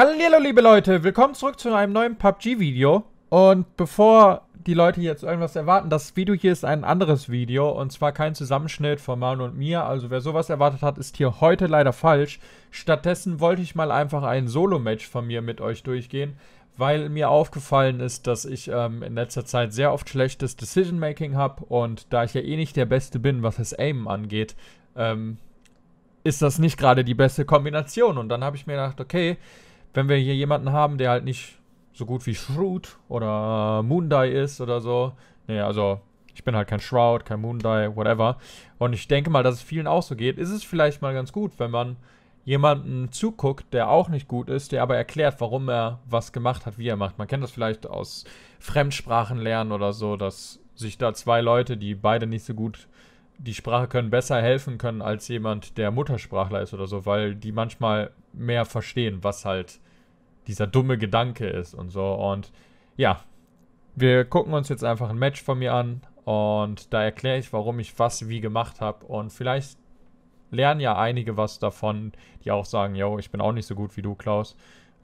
Hallo liebe Leute, willkommen zurück zu einem neuen PUBG-Video. Und bevor die Leute jetzt irgendwas erwarten, das Video hier ist ein anderes Video und zwar kein Zusammenschnitt von Manu und mir. Also wer sowas erwartet hat, ist hier heute leider falsch. Stattdessen wollte ich mal einfach ein Solo-Match von mir mit euch durchgehen, weil mir aufgefallen ist, dass ich ähm, in letzter Zeit sehr oft schlechtes Decision-Making habe und da ich ja eh nicht der Beste bin, was das Aimen angeht, ähm, ist das nicht gerade die beste Kombination. Und dann habe ich mir gedacht, okay wenn wir hier jemanden haben, der halt nicht so gut wie Shroud oder äh, Moondai ist oder so. Nee, also ich bin halt kein Shroud, kein Moondai, whatever. Und ich denke mal, dass es vielen auch so geht. Ist es vielleicht mal ganz gut, wenn man jemanden zuguckt, der auch nicht gut ist, der aber erklärt, warum er was gemacht hat, wie er macht. Man kennt das vielleicht aus Fremdsprachen lernen oder so, dass sich da zwei Leute, die beide nicht so gut äh, die Sprache können besser helfen können als jemand, der Muttersprachler ist oder so, weil die manchmal mehr verstehen, was halt dieser dumme Gedanke ist und so. Und ja, wir gucken uns jetzt einfach ein Match von mir an und da erkläre ich, warum ich was wie gemacht habe und vielleicht lernen ja einige was davon, die auch sagen, yo, ich bin auch nicht so gut wie du, Klaus,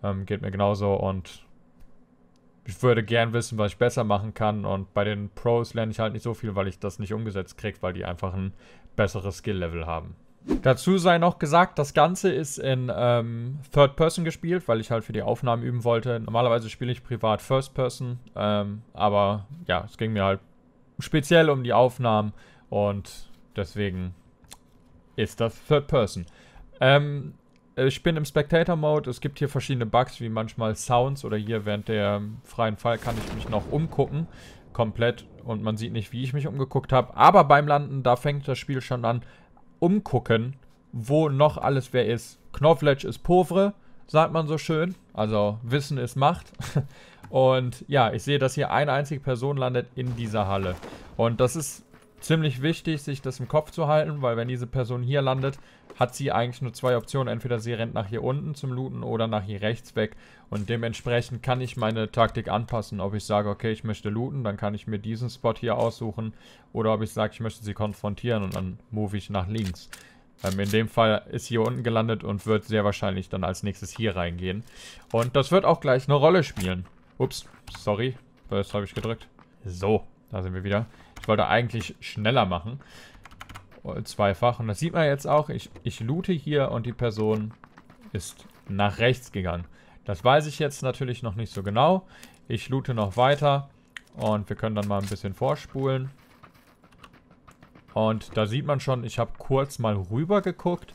ähm, geht mir genauso und ich würde gern wissen, was ich besser machen kann. Und bei den Pros lerne ich halt nicht so viel, weil ich das nicht umgesetzt kriege, weil die einfach ein besseres Skill-Level haben. Dazu sei noch gesagt, das Ganze ist in ähm, Third Person gespielt, weil ich halt für die Aufnahmen üben wollte. Normalerweise spiele ich privat First Person, ähm, aber ja, es ging mir halt speziell um die Aufnahmen und deswegen ist das Third Person. Ähm, äh, ich bin im Spectator-Mode. Es gibt hier verschiedene Bugs, wie manchmal Sounds oder hier während der ähm, freien Fall kann ich mich noch umgucken. Komplett. Und man sieht nicht, wie ich mich umgeguckt habe. Aber beim Landen, da fängt das Spiel schon an. Umgucken, wo noch alles wer ist. Knowledge ist Pauvre, sagt man so schön. Also Wissen ist Macht. Und ja, ich sehe, dass hier eine einzige Person landet in dieser Halle. Und das ist ziemlich wichtig, sich das im Kopf zu halten, weil wenn diese Person hier landet, hat sie eigentlich nur zwei Optionen. Entweder sie rennt nach hier unten zum Looten oder nach hier rechts weg. Und dementsprechend kann ich meine Taktik anpassen. Ob ich sage, okay, ich möchte looten, dann kann ich mir diesen Spot hier aussuchen. Oder ob ich sage, ich möchte sie konfrontieren und dann move ich nach links. Ähm, in dem Fall ist hier unten gelandet und wird sehr wahrscheinlich dann als nächstes hier reingehen. Und das wird auch gleich eine Rolle spielen. Ups, sorry. das habe ich gedrückt. So, da sind wir wieder. Ich wollte eigentlich schneller machen. Oh, zweifach. Und das sieht man jetzt auch. Ich, ich loote hier und die Person ist nach rechts gegangen. Das weiß ich jetzt natürlich noch nicht so genau. Ich loote noch weiter. Und wir können dann mal ein bisschen vorspulen. Und da sieht man schon, ich habe kurz mal rüber geguckt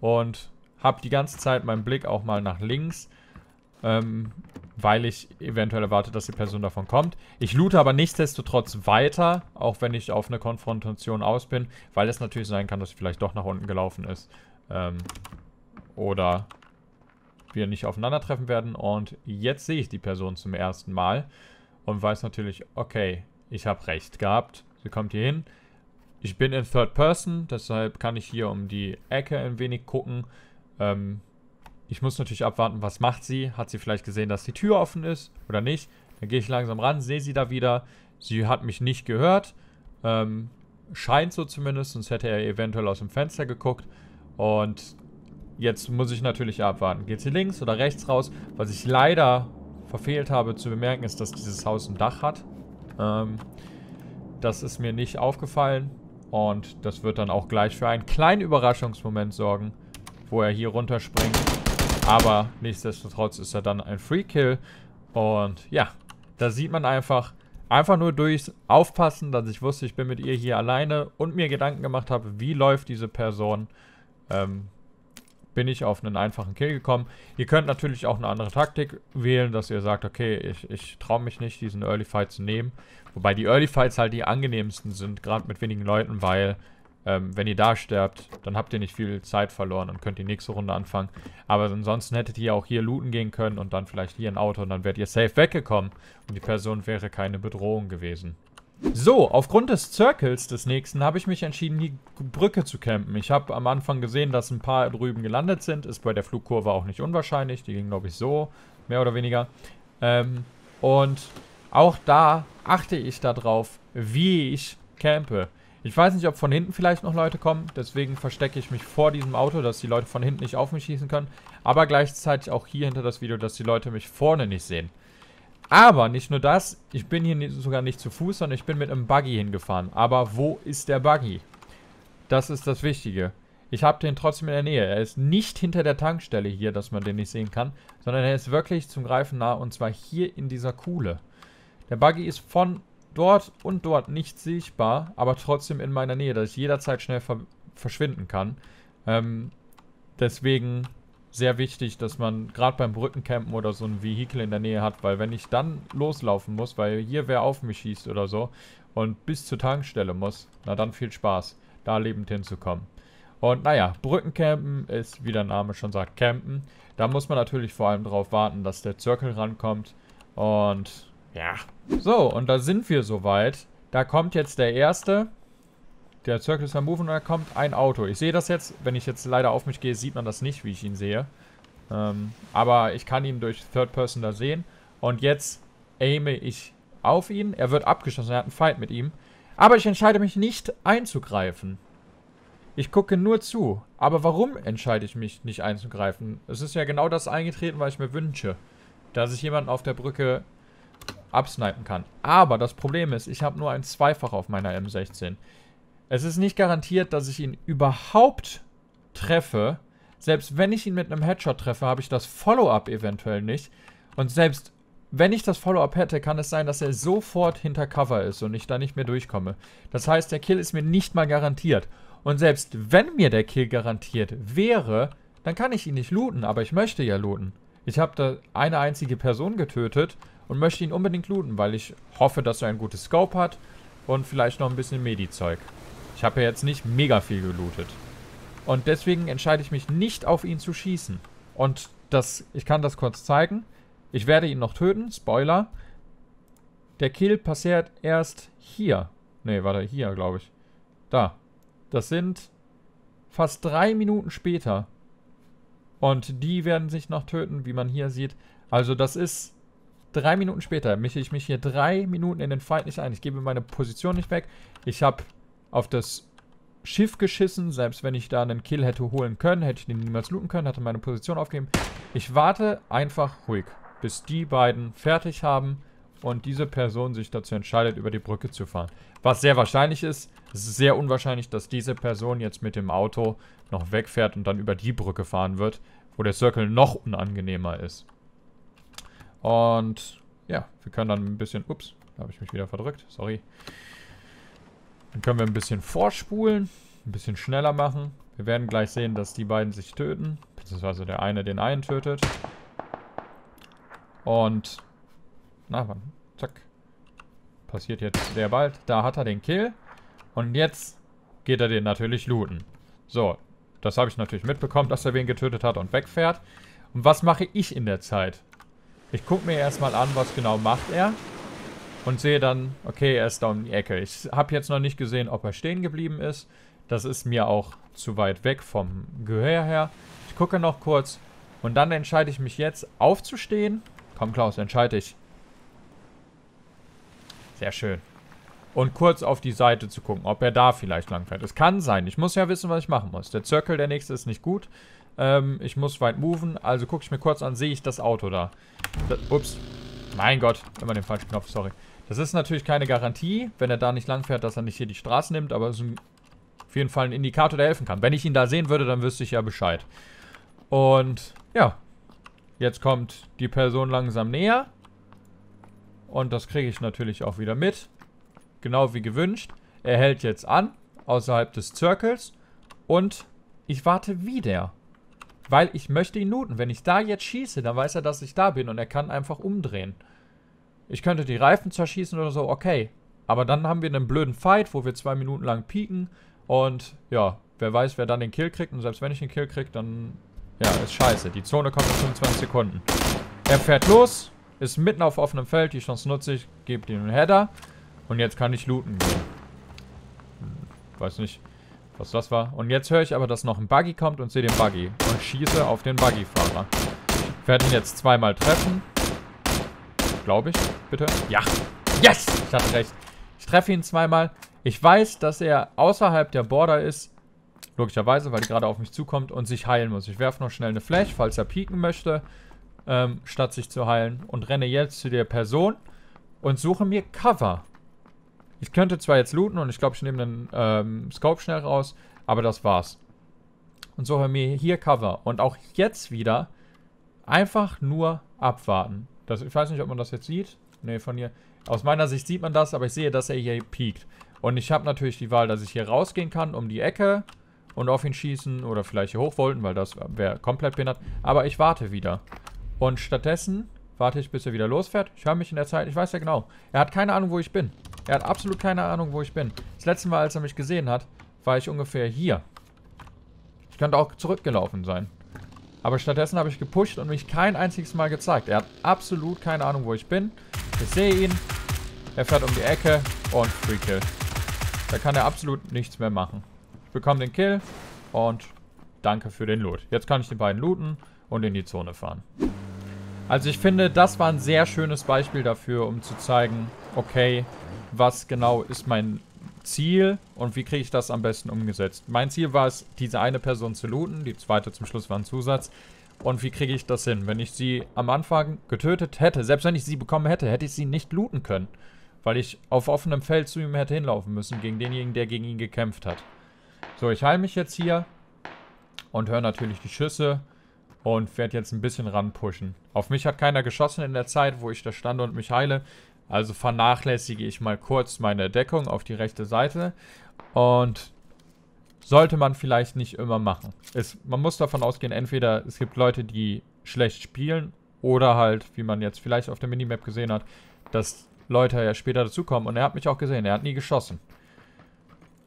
und habe die ganze Zeit meinen Blick auch mal nach links ähm, weil ich eventuell erwarte, dass die Person davon kommt. Ich loote aber nichtsdestotrotz weiter, auch wenn ich auf eine Konfrontation aus bin, weil es natürlich sein kann, dass sie vielleicht doch nach unten gelaufen ist. Ähm, oder wir nicht aufeinandertreffen werden. Und jetzt sehe ich die Person zum ersten Mal und weiß natürlich, okay, ich habe recht gehabt. Sie kommt hier hin. Ich bin in Third Person, deshalb kann ich hier um die Ecke ein wenig gucken. Ähm, ich muss natürlich abwarten, was macht sie? Hat sie vielleicht gesehen, dass die Tür offen ist oder nicht? Dann gehe ich langsam ran, sehe sie da wieder. Sie hat mich nicht gehört. Ähm, scheint so zumindest, sonst hätte er eventuell aus dem Fenster geguckt. Und jetzt muss ich natürlich abwarten. Geht sie links oder rechts raus? Was ich leider verfehlt habe zu bemerken, ist, dass dieses Haus ein Dach hat. Ähm, das ist mir nicht aufgefallen. Und das wird dann auch gleich für einen kleinen Überraschungsmoment sorgen, wo er hier runterspringt aber nichtsdestotrotz ist er dann ein Free-Kill. Und ja, da sieht man einfach, einfach nur durchs Aufpassen, dass ich wusste, ich bin mit ihr hier alleine und mir Gedanken gemacht habe, wie läuft diese Person, ähm, bin ich auf einen einfachen Kill gekommen. Ihr könnt natürlich auch eine andere Taktik wählen, dass ihr sagt, okay, ich, ich traue mich nicht, diesen Early Fight zu nehmen. Wobei die Early Fights halt die angenehmsten sind, gerade mit wenigen Leuten, weil ähm, wenn ihr da sterbt, dann habt ihr nicht viel Zeit verloren und könnt die nächste Runde anfangen. Aber ansonsten hättet ihr auch hier looten gehen können und dann vielleicht hier ein Auto und dann wärt ihr safe weggekommen. Und die Person wäre keine Bedrohung gewesen. So, aufgrund des Circles des nächsten habe ich mich entschieden, die Brücke zu campen. Ich habe am Anfang gesehen, dass ein paar drüben gelandet sind. Ist bei der Flugkurve auch nicht unwahrscheinlich. Die ging, glaube ich, so, mehr oder weniger. Ähm, und auch da achte ich darauf, wie ich campe. Ich weiß nicht, ob von hinten vielleicht noch Leute kommen. Deswegen verstecke ich mich vor diesem Auto, dass die Leute von hinten nicht auf mich schießen können. Aber gleichzeitig auch hier hinter das Video, dass die Leute mich vorne nicht sehen. Aber nicht nur das, ich bin hier sogar nicht zu Fuß, sondern ich bin mit einem Buggy hingefahren. Aber wo ist der Buggy? Das ist das Wichtige. Ich habe den trotzdem in der Nähe. Er ist nicht hinter der Tankstelle hier, dass man den nicht sehen kann, sondern er ist wirklich zum Greifen nah und zwar hier in dieser Kuhle. Der Buggy ist von dort und dort nicht sichtbar, aber trotzdem in meiner Nähe, dass ich jederzeit schnell ver verschwinden kann. Ähm, deswegen sehr wichtig, dass man gerade beim Brückencampen oder so ein Vehikel in der Nähe hat, weil wenn ich dann loslaufen muss, weil hier wer auf mich schießt oder so und bis zur Tankstelle muss, na dann viel Spaß, da lebend hinzukommen. Und naja, Brückencampen ist, wie der Name schon sagt, Campen. Da muss man natürlich vor allem darauf warten, dass der Zirkel rankommt und ja. So, und da sind wir soweit. Da kommt jetzt der erste. Der Circle am Move und da kommt ein Auto. Ich sehe das jetzt. Wenn ich jetzt leider auf mich gehe, sieht man das nicht, wie ich ihn sehe. Ähm, aber ich kann ihn durch Third Person da sehen. Und jetzt aime ich auf ihn. Er wird abgeschossen. Er hat einen Fight mit ihm. Aber ich entscheide mich nicht einzugreifen. Ich gucke nur zu. Aber warum entscheide ich mich nicht einzugreifen? Es ist ja genau das eingetreten, was ich mir wünsche. Dass ich jemanden auf der Brücke absnipen kann. Aber das Problem ist, ich habe nur ein Zweifach auf meiner M16. Es ist nicht garantiert, dass ich ihn überhaupt treffe. Selbst wenn ich ihn mit einem Headshot treffe, habe ich das Follow-up eventuell nicht. Und selbst wenn ich das Follow-up hätte, kann es sein, dass er sofort hinter Cover ist und ich da nicht mehr durchkomme. Das heißt, der Kill ist mir nicht mal garantiert. Und selbst wenn mir der Kill garantiert wäre, dann kann ich ihn nicht looten, aber ich möchte ja looten. Ich habe da eine einzige Person getötet und möchte ihn unbedingt looten, weil ich hoffe, dass er ein gutes Scope hat und vielleicht noch ein bisschen Medi-Zeug. Ich habe ja jetzt nicht mega viel gelootet. Und deswegen entscheide ich mich nicht auf ihn zu schießen. Und das, ich kann das kurz zeigen. Ich werde ihn noch töten, Spoiler. Der Kill passiert erst hier. Ne, warte, hier, glaube ich. Da. Das sind fast drei Minuten später. Und die werden sich noch töten, wie man hier sieht. Also das ist Drei Minuten später mische ich mich hier drei Minuten in den Fight nicht ein. Ich gebe meine Position nicht weg. Ich habe auf das Schiff geschissen. Selbst wenn ich da einen Kill hätte holen können, hätte ich den niemals looten können, hatte meine Position aufgegeben. Ich warte einfach ruhig, bis die beiden fertig haben und diese Person sich dazu entscheidet, über die Brücke zu fahren. Was sehr wahrscheinlich ist. Es ist sehr unwahrscheinlich, dass diese Person jetzt mit dem Auto noch wegfährt und dann über die Brücke fahren wird, wo der Circle noch unangenehmer ist. Und ja, wir können dann ein bisschen... Ups, da habe ich mich wieder verdrückt. Sorry. Dann können wir ein bisschen vorspulen. Ein bisschen schneller machen. Wir werden gleich sehen, dass die beiden sich töten. Beziehungsweise der eine den einen tötet. Und... Na, wann? Zack. Passiert jetzt sehr bald. Da hat er den Kill. Und jetzt geht er den natürlich looten. So, das habe ich natürlich mitbekommen, dass er wen getötet hat und wegfährt. Und was mache ich in der Zeit? Ich gucke mir erstmal an, was genau macht er. Und sehe dann, okay, er ist da um die Ecke. Ich habe jetzt noch nicht gesehen, ob er stehen geblieben ist. Das ist mir auch zu weit weg vom Gehör her. Ich gucke noch kurz. Und dann entscheide ich mich jetzt, aufzustehen. Komm, Klaus, entscheide ich. Sehr schön. Und kurz auf die Seite zu gucken, ob er da vielleicht langfährt. Es kann sein. Ich muss ja wissen, was ich machen muss. Der Zirkel, der nächste ist nicht gut. Ähm, ich muss weit moven. Also gucke ich mir kurz an, sehe ich das Auto da. da. Ups. Mein Gott, immer den falschen Knopf, sorry. Das ist natürlich keine Garantie, wenn er da nicht lang fährt, dass er nicht hier die Straße nimmt, aber es ist ein, auf jeden Fall ein Indikator, der helfen kann. Wenn ich ihn da sehen würde, dann wüsste ich ja Bescheid. Und ja, jetzt kommt die Person langsam näher. Und das kriege ich natürlich auch wieder mit. Genau wie gewünscht. Er hält jetzt an, außerhalb des Zirkels. Und ich warte wieder. Weil ich möchte ihn looten. Wenn ich da jetzt schieße, dann weiß er, dass ich da bin und er kann einfach umdrehen. Ich könnte die Reifen zerschießen oder so, okay. Aber dann haben wir einen blöden Fight, wo wir zwei Minuten lang pieken und ja, wer weiß, wer dann den Kill kriegt. Und selbst wenn ich den Kill kriege, dann ja, ist scheiße. Die Zone kommt in 25 Sekunden. Er fährt los, ist mitten auf offenem Feld, die Chance nutze ich, gebe ihm einen Header und jetzt kann ich looten gehen. Hm, weiß nicht was das war. Und jetzt höre ich aber, dass noch ein Buggy kommt und sehe den Buggy und schieße auf den Buggy-Fahrer. Ich werde ihn jetzt zweimal treffen. Glaube ich. Bitte. Ja. Yes! Ich hatte recht. Ich treffe ihn zweimal. Ich weiß, dass er außerhalb der Border ist. Logischerweise, weil er gerade auf mich zukommt und sich heilen muss. Ich werfe noch schnell eine Flash, falls er pieken möchte, ähm, statt sich zu heilen. Und renne jetzt zu der Person und suche mir Cover. Ich könnte zwar jetzt looten und ich glaube, ich nehme den ähm, Scope schnell raus, aber das war's. Und so haben wir hier Cover. Und auch jetzt wieder einfach nur abwarten. Das, ich weiß nicht, ob man das jetzt sieht. Ne, von hier. Aus meiner Sicht sieht man das, aber ich sehe, dass er hier piekt. Und ich habe natürlich die Wahl, dass ich hier rausgehen kann um die Ecke und auf ihn schießen oder vielleicht hier hochwollten, weil das wäre komplett behindert. Aber ich warte wieder. Und stattdessen warte ich, bis er wieder losfährt. Ich höre mich in der Zeit, ich weiß ja genau. Er hat keine Ahnung, wo ich bin. Er hat absolut keine Ahnung, wo ich bin. Das letzte Mal, als er mich gesehen hat, war ich ungefähr hier. Ich könnte auch zurückgelaufen sein. Aber stattdessen habe ich gepusht und mich kein einziges Mal gezeigt. Er hat absolut keine Ahnung, wo ich bin. Ich sehe ihn. Er fährt um die Ecke und Free Kill. Da kann er absolut nichts mehr machen. Ich bekomme den Kill und danke für den Loot. Jetzt kann ich die beiden looten und in die Zone fahren. Also ich finde, das war ein sehr schönes Beispiel dafür, um zu zeigen, okay, was genau ist mein Ziel und wie kriege ich das am besten umgesetzt. Mein Ziel war es, diese eine Person zu looten, die zweite zum Schluss war ein Zusatz. Und wie kriege ich das hin? Wenn ich sie am Anfang getötet hätte, selbst wenn ich sie bekommen hätte, hätte ich sie nicht looten können. Weil ich auf offenem Feld zu ihm hätte hinlaufen müssen, gegen denjenigen, der gegen ihn gekämpft hat. So, ich heile mich jetzt hier und höre natürlich die Schüsse und werde jetzt ein bisschen ranpushen. Auf mich hat keiner geschossen in der Zeit, wo ich da stand und mich heile. Also vernachlässige ich mal kurz meine Deckung auf die rechte Seite. Und sollte man vielleicht nicht immer machen. Es, man muss davon ausgehen, entweder es gibt Leute, die schlecht spielen oder halt, wie man jetzt vielleicht auf der Minimap gesehen hat, dass Leute ja später dazukommen. Und er hat mich auch gesehen, er hat nie geschossen.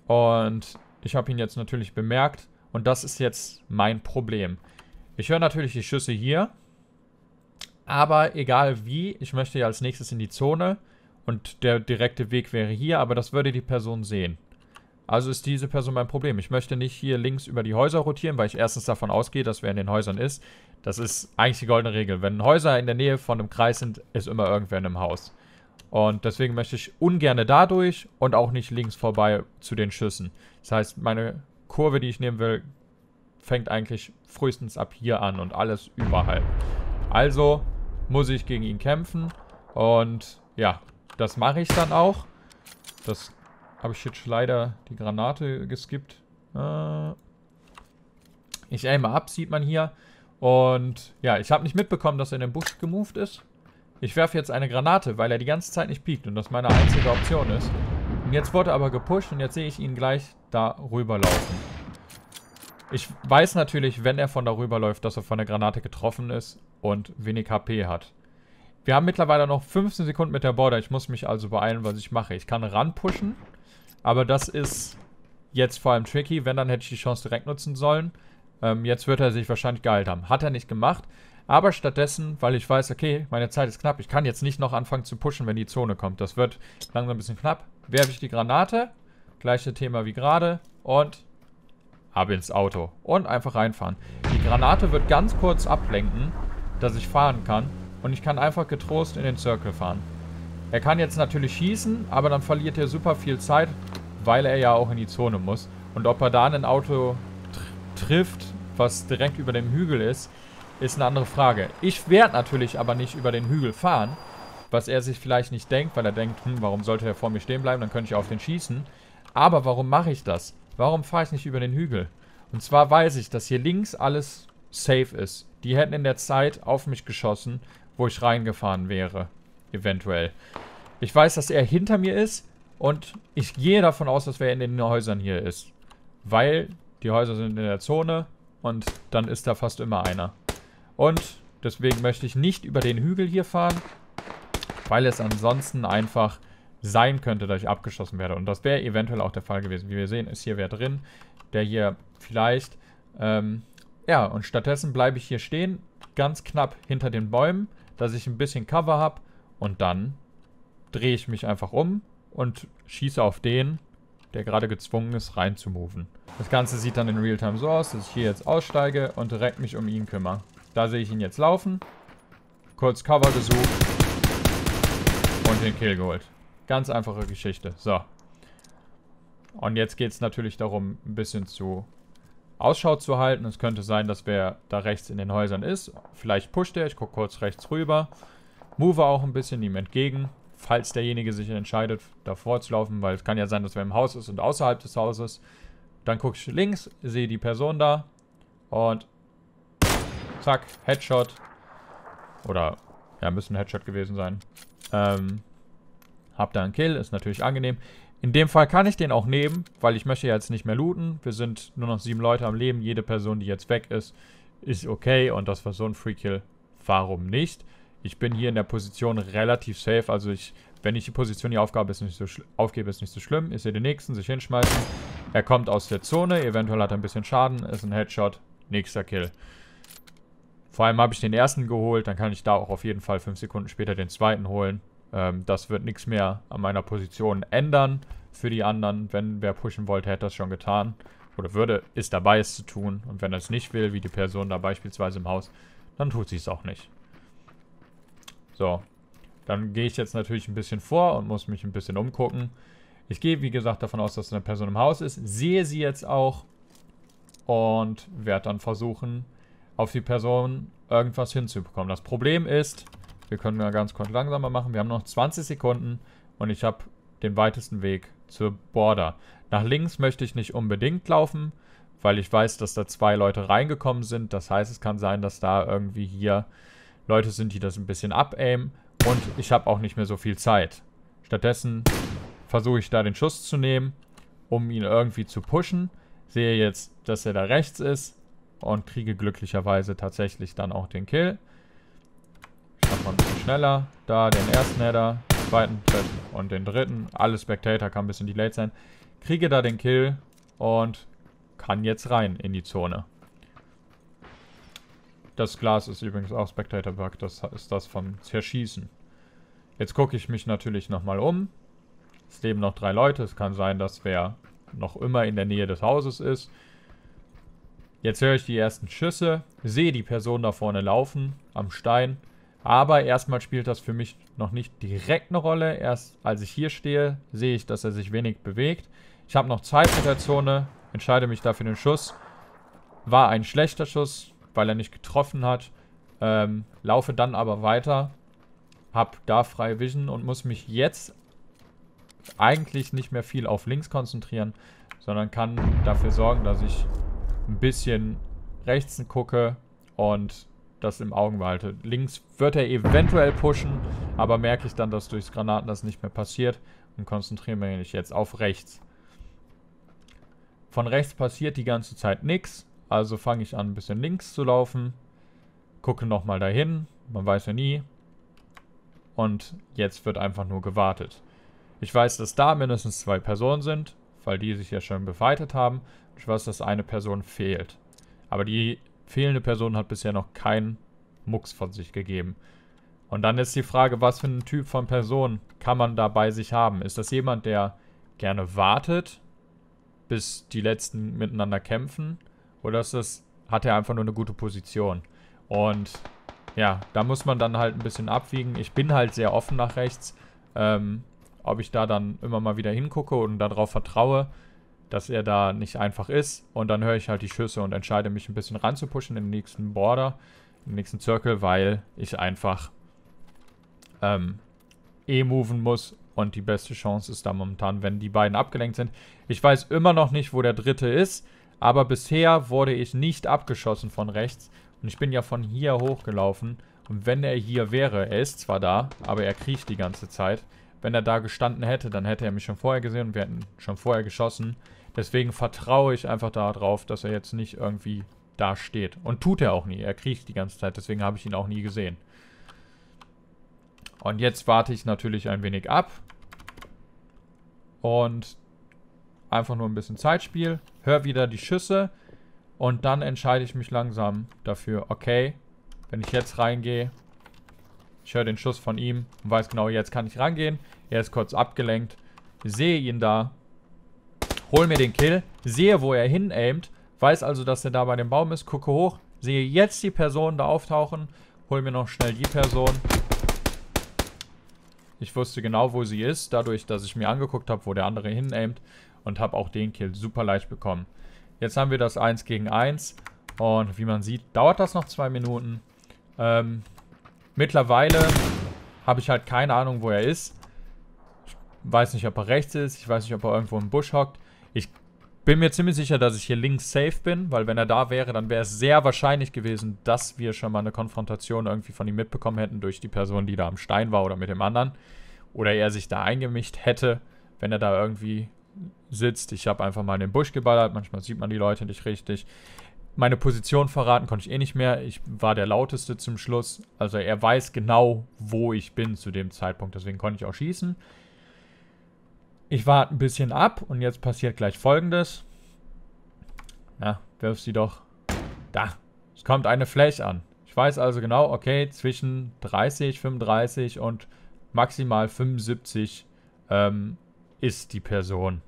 Und ich habe ihn jetzt natürlich bemerkt und das ist jetzt mein Problem. Ich höre natürlich die Schüsse hier. Aber egal wie, ich möchte ja als nächstes in die Zone. Und der direkte Weg wäre hier, aber das würde die Person sehen. Also ist diese Person mein Problem. Ich möchte nicht hier links über die Häuser rotieren, weil ich erstens davon ausgehe, dass wer in den Häusern ist. Das ist eigentlich die goldene Regel. Wenn Häuser in der Nähe von einem Kreis sind, ist immer irgendwer in einem Haus. Und deswegen möchte ich ungerne dadurch und auch nicht links vorbei zu den Schüssen. Das heißt, meine Kurve, die ich nehmen will, fängt eigentlich frühestens ab hier an und alles überhalb. Also muss ich gegen ihn kämpfen und ja, das mache ich dann auch. Das habe ich jetzt leider die Granate geskippt. Äh, ich aim ab, sieht man hier. Und ja, ich habe nicht mitbekommen, dass er in den Busch gemoved ist. Ich werfe jetzt eine Granate, weil er die ganze Zeit nicht piekt und das meine einzige Option ist. Und jetzt wurde er aber gepusht und jetzt sehe ich ihn gleich da rüberlaufen. Ich weiß natürlich, wenn er von darüber läuft, dass er von der Granate getroffen ist und wenig HP hat. Wir haben mittlerweile noch 15 Sekunden mit der Border. Ich muss mich also beeilen, was ich mache. Ich kann ranpushen, aber das ist jetzt vor allem tricky. Wenn, dann hätte ich die Chance direkt nutzen sollen. Ähm, jetzt wird er sich wahrscheinlich geheilt haben. Hat er nicht gemacht. Aber stattdessen, weil ich weiß, okay, meine Zeit ist knapp, ich kann jetzt nicht noch anfangen zu pushen, wenn die Zone kommt. Das wird langsam ein bisschen knapp. Werfe ich die Granate. Gleiche Thema wie gerade. Und Ab ins Auto. Und einfach reinfahren. Die Granate wird ganz kurz ablenken, dass ich fahren kann. Und ich kann einfach getrost in den Circle fahren. Er kann jetzt natürlich schießen, aber dann verliert er super viel Zeit, weil er ja auch in die Zone muss. Und ob er da ein Auto tr trifft, was direkt über dem Hügel ist, ist eine andere Frage. Ich werde natürlich aber nicht über den Hügel fahren, was er sich vielleicht nicht denkt, weil er denkt, hm, warum sollte er vor mir stehen bleiben, dann könnte ich auf den schießen. Aber warum mache ich das? Warum fahre ich nicht über den Hügel? Und zwar weiß ich, dass hier links alles safe ist. Die hätten in der Zeit auf mich geschossen, wo ich reingefahren wäre. Eventuell. Ich weiß, dass er hinter mir ist. Und ich gehe davon aus, dass er in den Häusern hier ist. Weil die Häuser sind in der Zone. Und dann ist da fast immer einer. Und deswegen möchte ich nicht über den Hügel hier fahren. Weil es ansonsten einfach sein könnte, dass ich abgeschossen werde. Und das wäre eventuell auch der Fall gewesen. Wie wir sehen, ist hier wer drin, der hier vielleicht... Ähm, ja, und stattdessen bleibe ich hier stehen, ganz knapp hinter den Bäumen, dass ich ein bisschen Cover habe. Und dann drehe ich mich einfach um und schieße auf den, der gerade gezwungen ist, reinzumoven. Das Ganze sieht dann in Realtime so aus, dass ich hier jetzt aussteige und direkt mich um ihn kümmere. Da sehe ich ihn jetzt laufen. Kurz Cover gesucht. Und den Kill geholt. Ganz einfache Geschichte. So. Und jetzt geht es natürlich darum, ein bisschen zu Ausschau zu halten. Es könnte sein, dass wer da rechts in den Häusern ist. Vielleicht pusht er. Ich gucke kurz rechts rüber. Move auch ein bisschen ihm entgegen. Falls derjenige sich entscheidet, davor zu laufen, weil es kann ja sein, dass wer im Haus ist und außerhalb des Hauses. Dann gucke ich links, sehe die Person da und zack, Headshot. Oder, ja, müsste ein Headshot gewesen sein. Ähm, hab da einen Kill, ist natürlich angenehm. In dem Fall kann ich den auch nehmen, weil ich möchte ja jetzt nicht mehr looten. Wir sind nur noch sieben Leute am Leben. Jede Person, die jetzt weg ist, ist okay. Und das war so ein Free-Kill. Warum nicht? Ich bin hier in der Position relativ safe. Also ich, wenn ich die Position hier aufgabe, ist nicht so aufgebe, ist nicht so schlimm. Ich sehe den nächsten, sich hinschmeißen. Er kommt aus der Zone. Eventuell hat er ein bisschen Schaden. Ist ein Headshot. Nächster Kill. Vor allem habe ich den ersten geholt. Dann kann ich da auch auf jeden Fall fünf Sekunden später den zweiten holen. Ähm, das wird nichts mehr an meiner Position ändern für die anderen. Wenn wer pushen wollte, hätte das schon getan. Oder würde, ist dabei, es zu tun. Und wenn er es nicht will, wie die Person da beispielsweise im Haus, dann tut sie es auch nicht. So. Dann gehe ich jetzt natürlich ein bisschen vor und muss mich ein bisschen umgucken. Ich gehe, wie gesagt, davon aus, dass eine Person im Haus ist. Sehe sie jetzt auch. Und werde dann versuchen, auf die Person irgendwas hinzubekommen. Das Problem ist, wir können ja ganz kurz langsamer machen. Wir haben noch 20 Sekunden und ich habe den weitesten Weg zur Border. Nach links möchte ich nicht unbedingt laufen, weil ich weiß, dass da zwei Leute reingekommen sind. Das heißt, es kann sein, dass da irgendwie hier Leute sind, die das ein bisschen abaimen. Und ich habe auch nicht mehr so viel Zeit. Stattdessen versuche ich da den Schuss zu nehmen, um ihn irgendwie zu pushen. Sehe jetzt, dass er da rechts ist und kriege glücklicherweise tatsächlich dann auch den Kill schneller. Da den ersten Header, zweiten Trip und den dritten. Alle Spectator, kann ein bisschen delayed sein. Kriege da den Kill und kann jetzt rein in die Zone. Das Glas ist übrigens auch Spectator Bug, das ist das vom Zerschießen. Jetzt gucke ich mich natürlich nochmal um. Es leben noch drei Leute, es kann sein, dass wer noch immer in der Nähe des Hauses ist. Jetzt höre ich die ersten Schüsse, sehe die Person da vorne laufen, am Stein. Aber erstmal spielt das für mich noch nicht direkt eine Rolle. Erst als ich hier stehe, sehe ich, dass er sich wenig bewegt. Ich habe noch Zeit mit der Zone, entscheide mich dafür den Schuss. War ein schlechter Schuss, weil er nicht getroffen hat. Ähm, laufe dann aber weiter, habe da freie Vision und muss mich jetzt eigentlich nicht mehr viel auf links konzentrieren, sondern kann dafür sorgen, dass ich ein bisschen rechts gucke und das im Augen behalte. Links wird er eventuell pushen, aber merke ich dann, dass durchs Granaten das nicht mehr passiert und konzentriere mich jetzt auf rechts. Von rechts passiert die ganze Zeit nichts, also fange ich an, ein bisschen links zu laufen, gucke nochmal dahin, man weiß ja nie. Und jetzt wird einfach nur gewartet. Ich weiß, dass da mindestens zwei Personen sind, weil die sich ja schon befeitet haben. Ich weiß, dass eine Person fehlt. Aber die fehlende Person hat bisher noch keinen Mucks von sich gegeben. Und dann ist die Frage, was für einen Typ von Person kann man da bei sich haben? Ist das jemand, der gerne wartet, bis die Letzten miteinander kämpfen? Oder ist das, hat er einfach nur eine gute Position? Und ja, da muss man dann halt ein bisschen abwiegen. Ich bin halt sehr offen nach rechts, ähm, ob ich da dann immer mal wieder hingucke und darauf vertraue dass er da nicht einfach ist. Und dann höre ich halt die Schüsse und entscheide mich ein bisschen ranzupushen im nächsten Border, im nächsten Circle, weil ich einfach ähm, eh moven muss. Und die beste Chance ist da momentan, wenn die beiden abgelenkt sind. Ich weiß immer noch nicht, wo der dritte ist. Aber bisher wurde ich nicht abgeschossen von rechts. Und ich bin ja von hier hochgelaufen. Und wenn er hier wäre, er ist zwar da, aber er kriecht die ganze Zeit. Wenn er da gestanden hätte, dann hätte er mich schon vorher gesehen und wir hätten schon vorher geschossen. Deswegen vertraue ich einfach darauf, dass er jetzt nicht irgendwie da steht. Und tut er auch nie. Er kriecht die ganze Zeit. Deswegen habe ich ihn auch nie gesehen. Und jetzt warte ich natürlich ein wenig ab. Und einfach nur ein bisschen Zeitspiel. Hör wieder die Schüsse. Und dann entscheide ich mich langsam dafür, okay, wenn ich jetzt reingehe, ich höre den Schuss von ihm und weiß genau, jetzt kann ich rangehen. Er ist kurz abgelenkt. Sehe ihn da. Hol mir den Kill. Sehe, wo er hin aimt. Weiß also, dass er da bei dem Baum ist. Gucke hoch. Sehe jetzt die Person da auftauchen. Hol mir noch schnell die Person. Ich wusste genau, wo sie ist, dadurch, dass ich mir angeguckt habe, wo der andere hin aimt. Und habe auch den Kill super leicht bekommen. Jetzt haben wir das 1 gegen 1. Und wie man sieht, dauert das noch 2 Minuten. Ähm, Mittlerweile habe ich halt keine Ahnung, wo er ist. Ich weiß nicht, ob er rechts ist. Ich weiß nicht, ob er irgendwo im Busch hockt. Ich bin mir ziemlich sicher, dass ich hier links safe bin, weil wenn er da wäre, dann wäre es sehr wahrscheinlich gewesen, dass wir schon mal eine Konfrontation irgendwie von ihm mitbekommen hätten durch die Person, die da am Stein war oder mit dem anderen. Oder er sich da eingemischt hätte, wenn er da irgendwie sitzt. Ich habe einfach mal in den Busch geballert. Manchmal sieht man die Leute nicht richtig. Meine Position verraten konnte ich eh nicht mehr. Ich war der lauteste zum Schluss. Also er weiß genau, wo ich bin zu dem Zeitpunkt. Deswegen konnte ich auch schießen. Ich warte ein bisschen ab und jetzt passiert gleich folgendes. Na, wirf sie doch. Da. Es kommt eine Fläche an. Ich weiß also genau, okay, zwischen 30, 35 und maximal 75 ähm, ist die Person.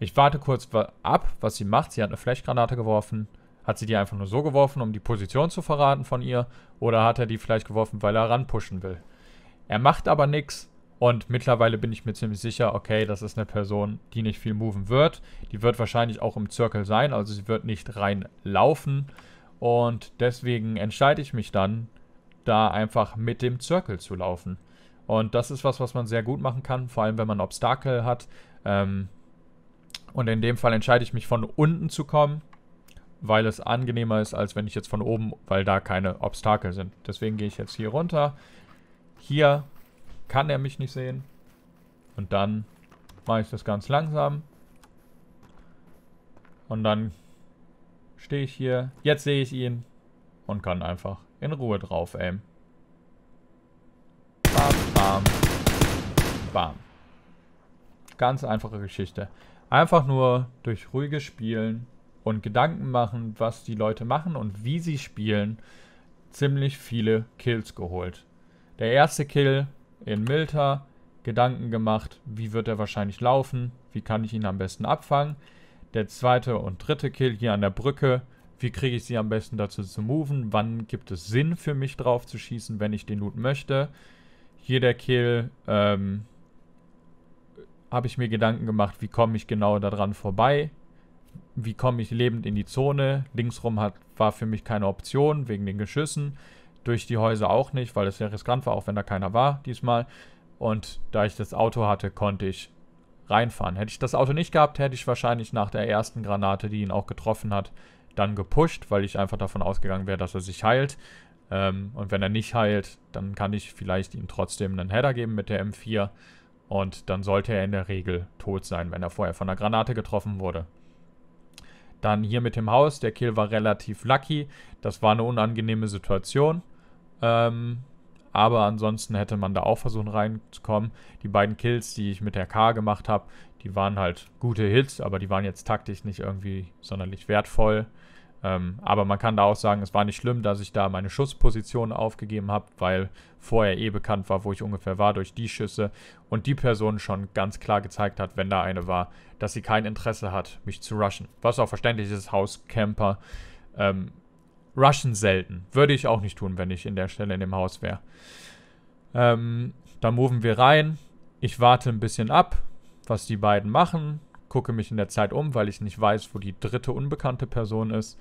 Ich warte kurz ab, was sie macht. Sie hat eine Flashgranate geworfen. Hat sie die einfach nur so geworfen, um die Position zu verraten von ihr? Oder hat er die vielleicht geworfen, weil er ranpushen will? Er macht aber nichts. Und mittlerweile bin ich mir ziemlich sicher, okay, das ist eine Person, die nicht viel moven wird. Die wird wahrscheinlich auch im Circle sein, also sie wird nicht reinlaufen. Und deswegen entscheide ich mich dann, da einfach mit dem Circle zu laufen. Und das ist was, was man sehr gut machen kann, vor allem wenn man Obstakel hat. Ähm, und in dem Fall entscheide ich mich von unten zu kommen, weil es angenehmer ist, als wenn ich jetzt von oben, weil da keine Obstakel sind. Deswegen gehe ich jetzt hier runter. Hier kann er mich nicht sehen. Und dann mache ich das ganz langsam. Und dann stehe ich hier. Jetzt sehe ich ihn und kann einfach in Ruhe drauf aimen. Bam, bam, bam. Ganz einfache Geschichte. Einfach nur durch ruhiges Spielen und Gedanken machen, was die Leute machen und wie sie spielen, ziemlich viele Kills geholt. Der erste Kill in Milter, Gedanken gemacht, wie wird er wahrscheinlich laufen, wie kann ich ihn am besten abfangen. Der zweite und dritte Kill hier an der Brücke, wie kriege ich sie am besten dazu zu moven, wann gibt es Sinn für mich drauf zu schießen, wenn ich den Loot möchte. Hier der Kill, ähm, habe ich mir Gedanken gemacht, wie komme ich genau daran vorbei, wie komme ich lebend in die Zone. Linksrum hat, war für mich keine Option wegen den Geschüssen. Durch die Häuser auch nicht, weil es sehr riskant war, auch wenn da keiner war diesmal. Und da ich das Auto hatte, konnte ich reinfahren. Hätte ich das Auto nicht gehabt, hätte ich wahrscheinlich nach der ersten Granate, die ihn auch getroffen hat, dann gepusht, weil ich einfach davon ausgegangen wäre, dass er sich heilt. Ähm, und wenn er nicht heilt, dann kann ich vielleicht ihm trotzdem einen Header geben mit der M4. Und dann sollte er in der Regel tot sein, wenn er vorher von der Granate getroffen wurde. Dann hier mit dem Haus, der Kill war relativ lucky. Das war eine unangenehme Situation. Ähm, aber ansonsten hätte man da auch versuchen reinzukommen. Die beiden Kills, die ich mit der K gemacht habe, die waren halt gute Hits, aber die waren jetzt taktisch nicht irgendwie sonderlich wertvoll. Ähm, aber man kann da auch sagen, es war nicht schlimm, dass ich da meine Schussposition aufgegeben habe, weil vorher eh bekannt war, wo ich ungefähr war durch die Schüsse und die Person schon ganz klar gezeigt hat, wenn da eine war, dass sie kein Interesse hat, mich zu rushen. Was auch verständlich ist, Hauscamper ähm, rushen selten. Würde ich auch nicht tun, wenn ich in der Stelle in dem Haus wäre. Ähm, dann moven wir rein. Ich warte ein bisschen ab, was die beiden machen gucke mich in der Zeit um, weil ich nicht weiß, wo die dritte unbekannte Person ist.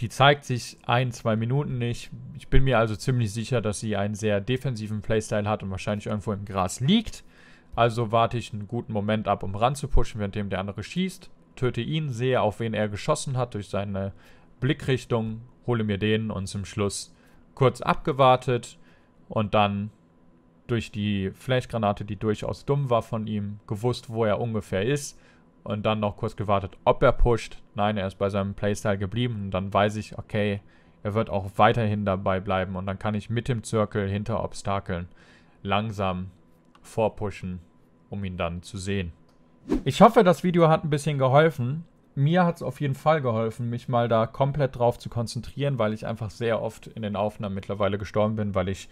Die zeigt sich ein, zwei Minuten nicht. Ich bin mir also ziemlich sicher, dass sie einen sehr defensiven Playstyle hat und wahrscheinlich irgendwo im Gras liegt. Also warte ich einen guten Moment ab, um ranzupushen, währenddem der andere schießt. Töte ihn, sehe, auf wen er geschossen hat durch seine Blickrichtung, hole mir den und zum Schluss kurz abgewartet und dann durch die Flashgranate, die durchaus dumm war von ihm, gewusst, wo er ungefähr ist und dann noch kurz gewartet, ob er pusht. Nein, er ist bei seinem Playstyle geblieben und dann weiß ich, okay, er wird auch weiterhin dabei bleiben und dann kann ich mit dem Zirkel hinter Obstakeln langsam vorpushen, um ihn dann zu sehen. Ich hoffe, das Video hat ein bisschen geholfen. Mir hat es auf jeden Fall geholfen, mich mal da komplett drauf zu konzentrieren, weil ich einfach sehr oft in den Aufnahmen mittlerweile gestorben bin, weil ich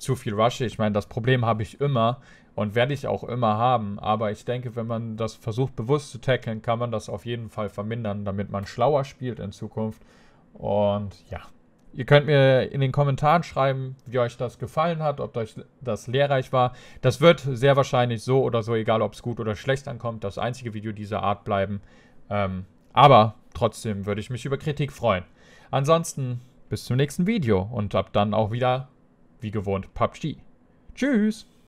zu viel rushe. Ich meine, das Problem habe ich immer und werde ich auch immer haben. Aber ich denke, wenn man das versucht bewusst zu tackeln, kann man das auf jeden Fall vermindern, damit man schlauer spielt in Zukunft. Und ja, ihr könnt mir in den Kommentaren schreiben, wie euch das gefallen hat, ob euch das lehrreich war. Das wird sehr wahrscheinlich so oder so, egal ob es gut oder schlecht ankommt, das einzige Video dieser Art bleiben. Ähm, aber trotzdem würde ich mich über Kritik freuen. Ansonsten bis zum nächsten Video und ab dann auch wieder wie gewohnt PUBG. Tschüss!